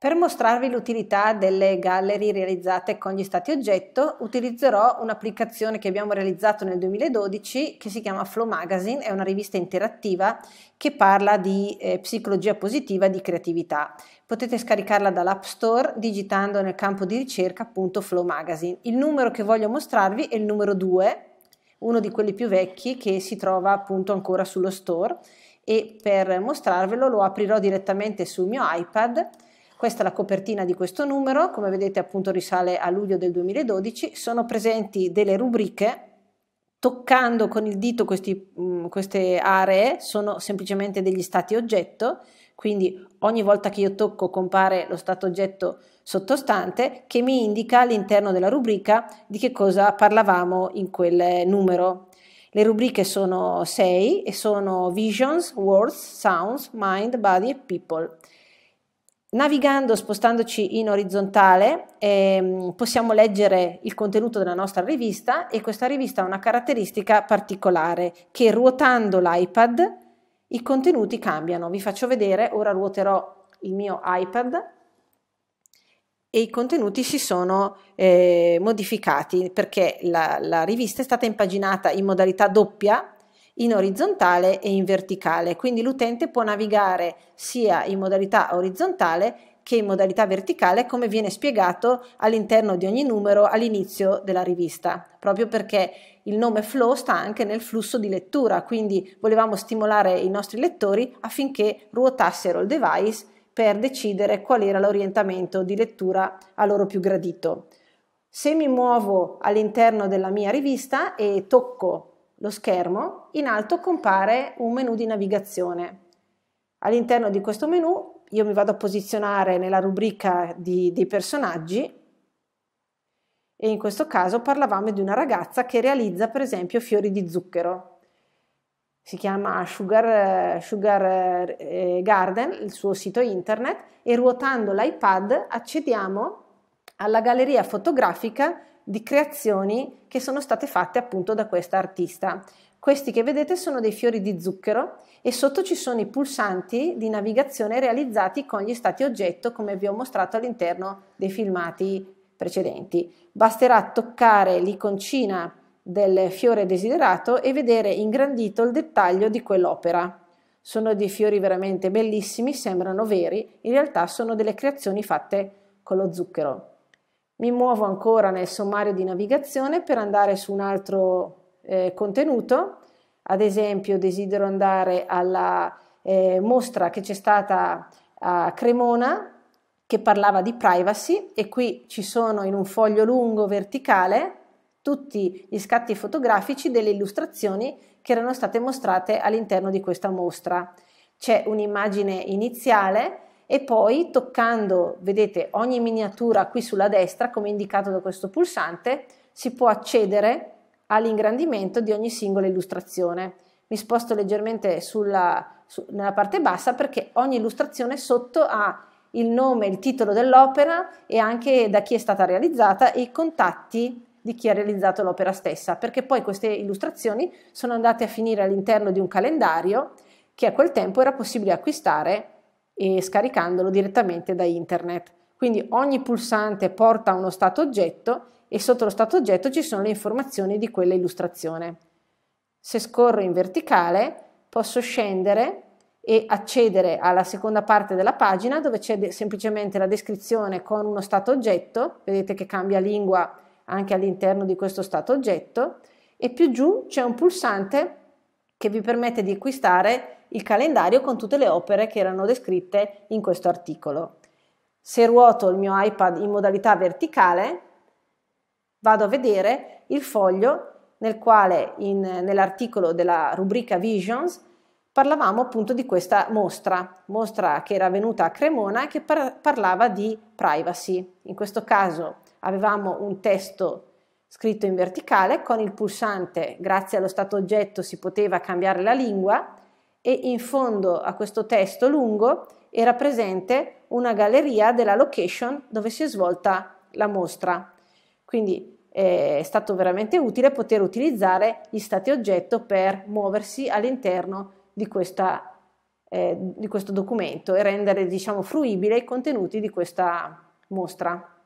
Per mostrarvi l'utilità delle gallery realizzate con gli stati oggetto utilizzerò un'applicazione che abbiamo realizzato nel 2012 che si chiama Flow Magazine, è una rivista interattiva che parla di eh, psicologia positiva e di creatività. Potete scaricarla dall'App Store digitando nel campo di ricerca appunto Flow Magazine. Il numero che voglio mostrarvi è il numero 2, uno di quelli più vecchi che si trova appunto ancora sullo store e per mostrarvelo lo aprirò direttamente sul mio iPad questa è la copertina di questo numero, come vedete appunto risale a luglio del 2012, sono presenti delle rubriche toccando con il dito questi, mm, queste aree sono semplicemente degli stati oggetto, quindi ogni volta che io tocco compare lo stato oggetto sottostante che mi indica all'interno della rubrica di che cosa parlavamo in quel numero. Le rubriche sono 6 e sono Visions, Words, Sounds, Mind, Body e People. Navigando, spostandoci in orizzontale, ehm, possiamo leggere il contenuto della nostra rivista e questa rivista ha una caratteristica particolare che ruotando l'iPad i contenuti cambiano. Vi faccio vedere, ora ruoterò il mio iPad e i contenuti si sono eh, modificati perché la, la rivista è stata impaginata in modalità doppia in orizzontale e in verticale, quindi l'utente può navigare sia in modalità orizzontale che in modalità verticale come viene spiegato all'interno di ogni numero all'inizio della rivista, proprio perché il nome flow sta anche nel flusso di lettura, quindi volevamo stimolare i nostri lettori affinché ruotassero il device per decidere qual era l'orientamento di lettura a loro più gradito. Se mi muovo all'interno della mia rivista e tocco lo schermo, in alto compare un menu di navigazione. All'interno di questo menu io mi vado a posizionare nella rubrica di, dei personaggi e in questo caso parlavamo di una ragazza che realizza per esempio fiori di zucchero. Si chiama Sugar, Sugar eh, Garden, il suo sito internet, e ruotando l'iPad accediamo alla galleria fotografica di creazioni che sono state fatte appunto da questa artista. Questi che vedete sono dei fiori di zucchero e sotto ci sono i pulsanti di navigazione realizzati con gli stati oggetto come vi ho mostrato all'interno dei filmati precedenti. Basterà toccare l'iconcina del fiore desiderato e vedere ingrandito il dettaglio di quell'opera. Sono dei fiori veramente bellissimi, sembrano veri, in realtà sono delle creazioni fatte con lo zucchero mi muovo ancora nel sommario di navigazione per andare su un altro eh, contenuto, ad esempio desidero andare alla eh, mostra che c'è stata a Cremona che parlava di privacy e qui ci sono in un foglio lungo verticale tutti gli scatti fotografici delle illustrazioni che erano state mostrate all'interno di questa mostra. C'è un'immagine iniziale e poi toccando, vedete, ogni miniatura qui sulla destra, come indicato da questo pulsante, si può accedere all'ingrandimento di ogni singola illustrazione. Mi sposto leggermente sulla, su, nella parte bassa perché ogni illustrazione sotto ha il nome, il titolo dell'opera e anche da chi è stata realizzata e i contatti di chi ha realizzato l'opera stessa, perché poi queste illustrazioni sono andate a finire all'interno di un calendario che a quel tempo era possibile acquistare e scaricandolo direttamente da internet. Quindi ogni pulsante porta a uno stato oggetto e sotto lo stato oggetto ci sono le informazioni di quella illustrazione. Se scorro in verticale posso scendere e accedere alla seconda parte della pagina dove c'è semplicemente la descrizione con uno stato oggetto, vedete che cambia lingua anche all'interno di questo stato oggetto e più giù c'è un pulsante che vi permette di acquistare il calendario con tutte le opere che erano descritte in questo articolo. Se ruoto il mio iPad in modalità verticale, vado a vedere il foglio nel quale nell'articolo della rubrica Visions parlavamo appunto di questa mostra, mostra che era venuta a Cremona e che par parlava di privacy. In questo caso avevamo un testo scritto in verticale con il pulsante, grazie allo stato oggetto si poteva cambiare la lingua e in fondo a questo testo lungo era presente una galleria della location dove si è svolta la mostra. Quindi eh, è stato veramente utile poter utilizzare gli stati oggetto per muoversi all'interno di, eh, di questo documento e rendere diciamo, fruibile i contenuti di questa mostra.